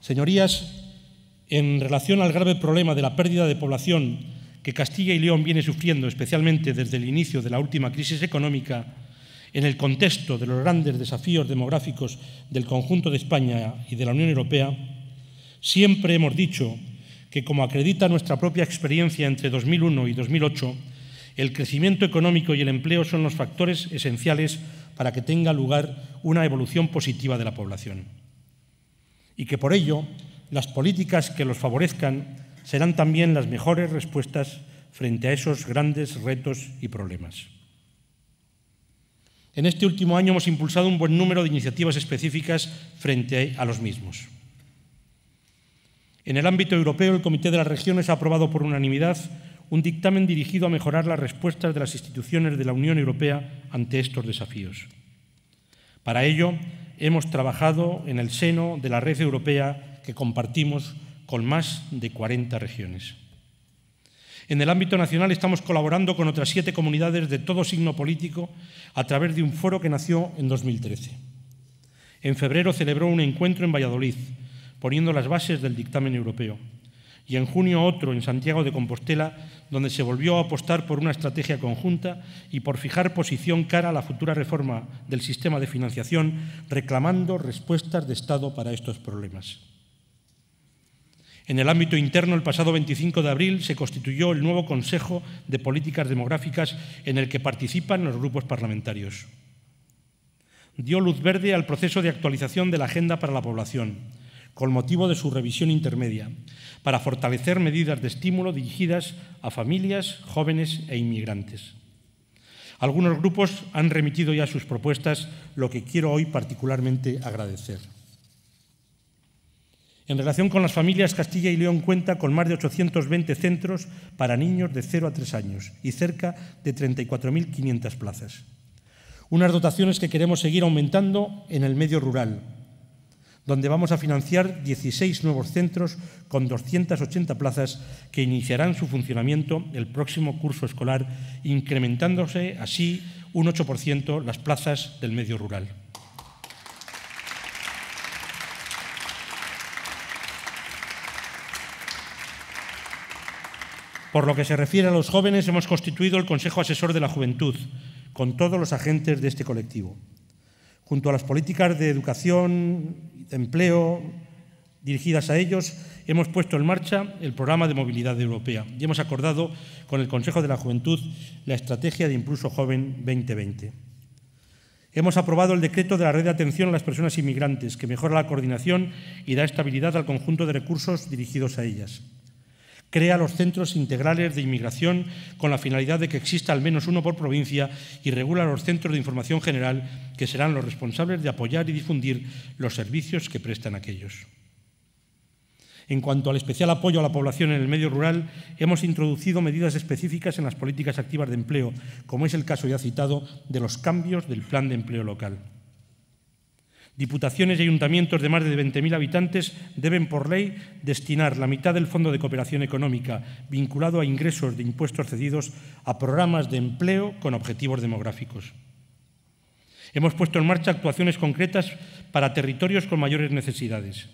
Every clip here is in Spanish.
Señorías, en relación al grave problema de la pérdida de población que Castilla y León viene sufriendo, especialmente desde el inicio de la última crisis económica, en el contexto de los grandes desafíos demográficos del conjunto de España y de la Unión Europea, siempre hemos dicho que, como acredita nuestra propia experiencia entre 2001 y 2008, el crecimiento económico y el empleo son los factores esenciales para que tenga lugar una evolución positiva de la población y que por ello las políticas que los favorezcan serán también las mejores respuestas frente a esos grandes retos y problemas. En este último año hemos impulsado un buen número de iniciativas específicas frente a los mismos. En el ámbito europeo, el Comité de las Regiones ha aprobado por unanimidad un dictamen dirigido a mejorar las respuestas de las instituciones de la Unión Europea ante estos desafíos. Para ello, hemos trabajado en el seno de la red europea que compartimos con más de 40 regiones. En el ámbito nacional estamos colaborando con otras siete comunidades de todo signo político a través de un foro que nació en 2013. En febrero celebró un encuentro en Valladolid, poniendo las bases del dictamen europeo y en junio otro en Santiago de Compostela, donde se volvió a apostar por una estrategia conjunta y por fijar posición cara a la futura reforma del sistema de financiación, reclamando respuestas de Estado para estos problemas. En el ámbito interno, el pasado 25 de abril se constituyó el nuevo Consejo de Políticas Demográficas en el que participan los grupos parlamentarios. Dio luz verde al proceso de actualización de la Agenda para la Población con motivo de su revisión intermedia, para fortalecer medidas de estímulo dirigidas a familias, jóvenes e inmigrantes. Algunos grupos han remitido ya sus propuestas, lo que quiero hoy particularmente agradecer. En relación con las familias, Castilla y León cuenta con más de 820 centros para niños de 0 a 3 años y cerca de 34.500 plazas. Unas dotaciones que queremos seguir aumentando en el medio rural, donde vamos a financiar 16 nuevos centros con 280 plazas que iniciarán su funcionamiento el próximo curso escolar, incrementándose así un 8% las plazas del medio rural. Por lo que se refiere a los jóvenes, hemos constituido el Consejo Asesor de la Juventud, con todos los agentes de este colectivo. Junto a las políticas de educación, de empleo dirigidas a ellos, hemos puesto en marcha el programa de movilidad europea y hemos acordado con el Consejo de la Juventud la estrategia de Impulso Joven 2020. Hemos aprobado el decreto de la Red de Atención a las Personas Inmigrantes, que mejora la coordinación y da estabilidad al conjunto de recursos dirigidos a ellas. Crea los centros integrales de inmigración con la finalidad de que exista al menos uno por provincia y regula los centros de información general que serán los responsables de apoyar y difundir los servicios que prestan aquellos. En cuanto al especial apoyo a la población en el medio rural, hemos introducido medidas específicas en las políticas activas de empleo, como es el caso ya citado de los cambios del plan de empleo local. Diputaciones y ayuntamientos de más de 20.000 habitantes deben, por ley, destinar la mitad del Fondo de Cooperación Económica vinculado a ingresos de impuestos cedidos a programas de empleo con objetivos demográficos. Hemos puesto en marcha actuaciones concretas para territorios con mayores necesidades.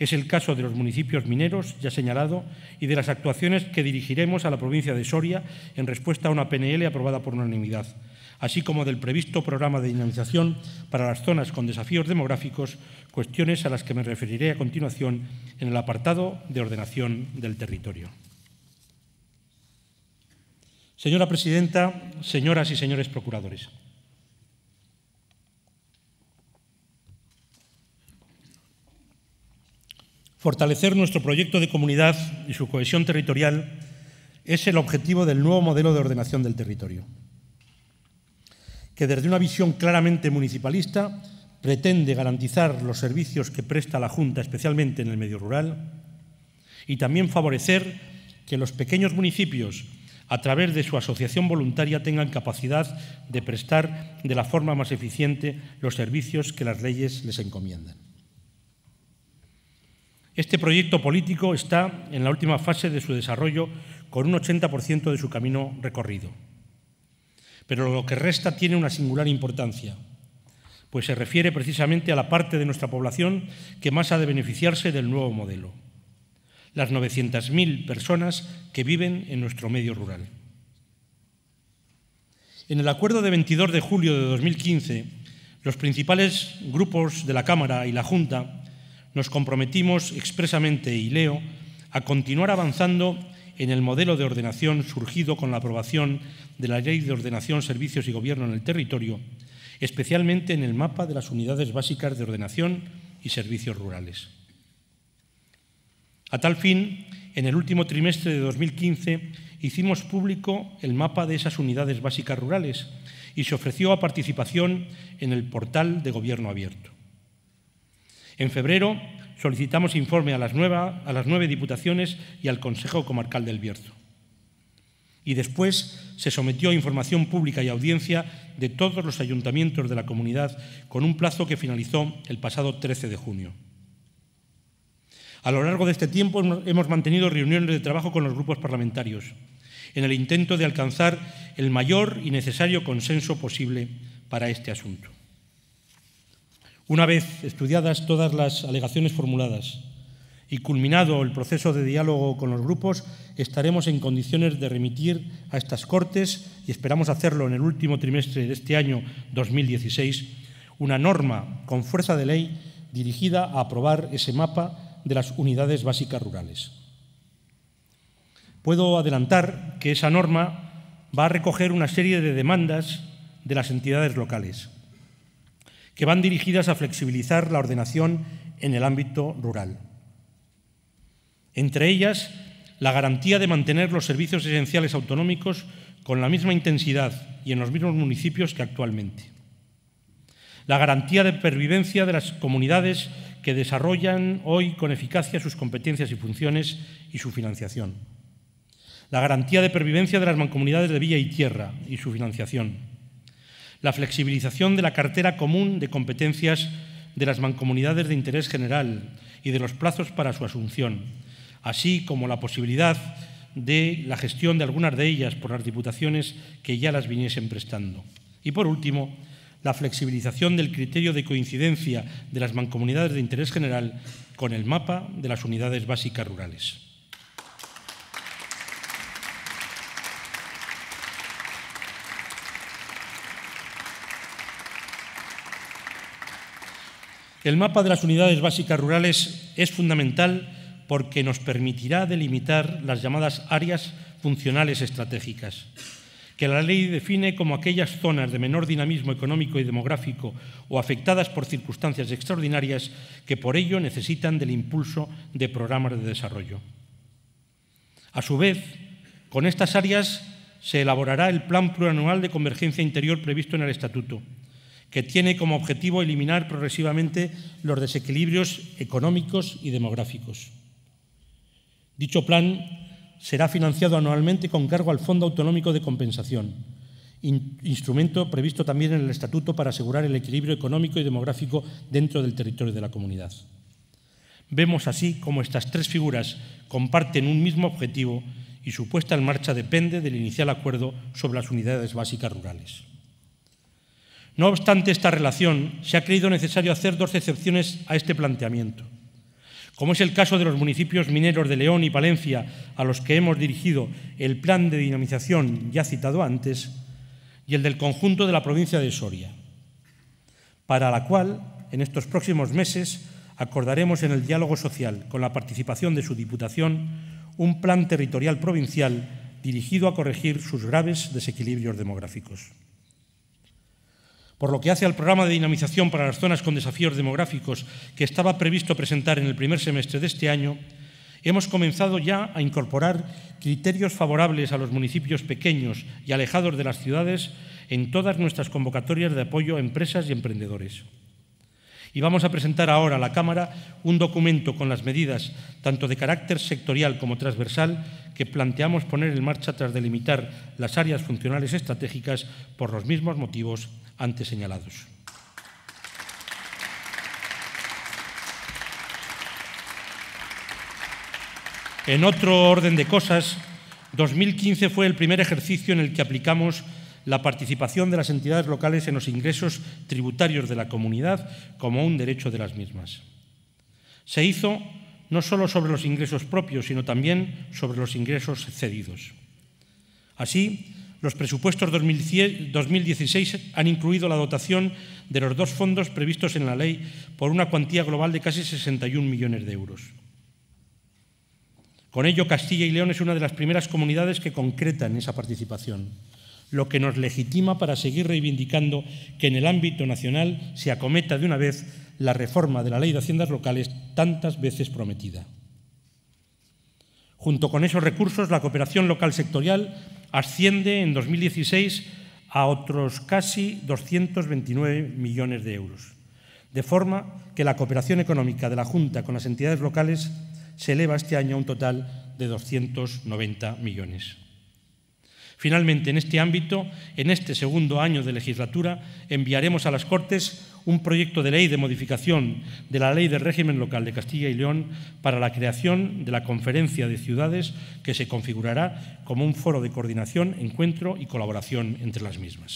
Es el caso de los municipios mineros, ya señalado, y de las actuaciones que dirigiremos a la provincia de Soria en respuesta a una PNL aprobada por unanimidad así como del previsto programa de dinamización para las zonas con desafíos demográficos, cuestiones a las que me referiré a continuación en el apartado de ordenación del territorio. Señora Presidenta, señoras y señores procuradores. Fortalecer nuestro proyecto de comunidad y su cohesión territorial es el objetivo del nuevo modelo de ordenación del territorio que desde una visión claramente municipalista pretende garantizar los servicios que presta la Junta, especialmente en el medio rural, y también favorecer que los pequeños municipios, a través de su asociación voluntaria, tengan capacidad de prestar de la forma más eficiente los servicios que las leyes les encomiendan. Este proyecto político está en la última fase de su desarrollo con un 80% de su camino recorrido pero lo que resta tiene una singular importancia, pues se refiere precisamente a la parte de nuestra población que más ha de beneficiarse del nuevo modelo, las 900.000 personas que viven en nuestro medio rural. En el acuerdo de 22 de julio de 2015, los principales grupos de la Cámara y la Junta nos comprometimos expresamente, y leo, a continuar avanzando en el modelo de ordenación surgido con la aprobación de la Ley de Ordenación, Servicios y Gobierno en el Territorio, especialmente en el mapa de las unidades básicas de ordenación y servicios rurales. A tal fin, en el último trimestre de 2015 hicimos público el mapa de esas unidades básicas rurales y se ofreció a participación en el portal de Gobierno Abierto. En febrero solicitamos informe a las, nueve diputaciones y al Consejo Comarcal del Bierzo. Y después se sometió a información pública y audiencia de todos los ayuntamientos de la comunidad con un plazo que finalizó el pasado 13 de junio. A lo largo de este tiempo hemos mantenido reuniones de trabajo con los grupos parlamentarios, en el intento de alcanzar el mayor y necesario consenso posible para este asunto. Una vez estudiadas todas las alegaciones formuladas y culminado el proceso de diálogo con los grupos, estaremos en condiciones de remitir a estas Cortes, y esperamos hacerlo en el último trimestre de este año 2016, una norma con fuerza de ley dirigida a aprobar ese mapa de las unidades básicas rurales. Puedo adelantar que esa norma va a recoger una serie de demandas de las entidades locales que van dirigidas a flexibilizar la ordenación en el ámbito rural. Entre ellas, la garantía de mantener los servicios esenciales autonómicos con la misma intensidad y en los mismos municipios que actualmente. La garantía de pervivencia de las comunidades que desarrollan hoy con eficacia sus competencias y funciones y su financiación. La garantía de pervivencia de las mancomunidades de villa y tierra y su financiación la flexibilización de la cartera común de competencias de las mancomunidades de interés general y de los plazos para su asunción, así como la posibilidad de la gestión de algunas de ellas por las diputaciones que ya las viniesen prestando. Y por último, la flexibilización del criterio de coincidencia de las mancomunidades de interés general con el mapa de las unidades básicas rurales. El mapa de las unidades básicas rurales es fundamental porque nos permitirá delimitar las llamadas áreas funcionales estratégicas, que la ley define como aquellas zonas de menor dinamismo económico y demográfico o afectadas por circunstancias extraordinarias que por ello necesitan del impulso de programas de desarrollo. A su vez, con estas áreas se elaborará el Plan Plurianual de Convergencia Interior previsto en el Estatuto, que tiene como objetivo eliminar progresivamente los desequilibrios económicos y demográficos. Dicho plan será financiado anualmente con cargo al Fondo Autonómico de Compensación, instrumento previsto también en el Estatuto para asegurar el equilibrio económico y demográfico dentro del territorio de la comunidad. Vemos así cómo estas tres figuras comparten un mismo objetivo y su puesta en marcha depende del inicial acuerdo sobre las unidades básicas rurales. No obstante esta relación, se ha creído necesario hacer dos excepciones a este planteamiento. Como es el caso de los municipios mineros de León y Palencia, a los que hemos dirigido el plan de dinamización ya citado antes, y el del conjunto de la provincia de Soria, para la cual, en estos próximos meses, acordaremos en el diálogo social, con la participación de su Diputación, un plan territorial provincial dirigido a corregir sus graves desequilibrios demográficos. Por lo que hace al programa de dinamización para las zonas con desafíos demográficos que estaba previsto presentar en el primer semestre de este año, hemos comenzado ya a incorporar criterios favorables a los municipios pequeños y alejados de las ciudades en todas nuestras convocatorias de apoyo a empresas y emprendedores. Y vamos a presentar ahora a la Cámara un documento con las medidas, tanto de carácter sectorial como transversal, que planteamos poner en marcha tras delimitar las áreas funcionales estratégicas por los mismos motivos antes señalados. En otro orden de cosas, 2015 fue el primer ejercicio en el que aplicamos la participación de las entidades locales en los ingresos tributarios de la comunidad como un derecho de las mismas. Se hizo no solo sobre los ingresos propios, sino también sobre los ingresos cedidos. Así, los presupuestos 2016 han incluido la dotación de los dos fondos previstos en la ley por una cuantía global de casi 61 millones de euros. Con ello, Castilla y León es una de las primeras comunidades que concretan esa participación, lo que nos legitima para seguir reivindicando que en el ámbito nacional se acometa de una vez la reforma de la Ley de Haciendas Locales tantas veces prometida. Junto con esos recursos, la cooperación local sectorial asciende en 2016 a otros casi 229 millones de euros, de forma que la cooperación económica de la Junta con las entidades locales se eleva este año a un total de 290 millones. Finalmente, en este ámbito, en este segundo año de legislatura, enviaremos a las Cortes un proyecto de ley de modificación de la ley del régimen local de Castilla y León para la creación de la Conferencia de Ciudades que se configurará como un foro de coordinación, encuentro y colaboración entre las mismas.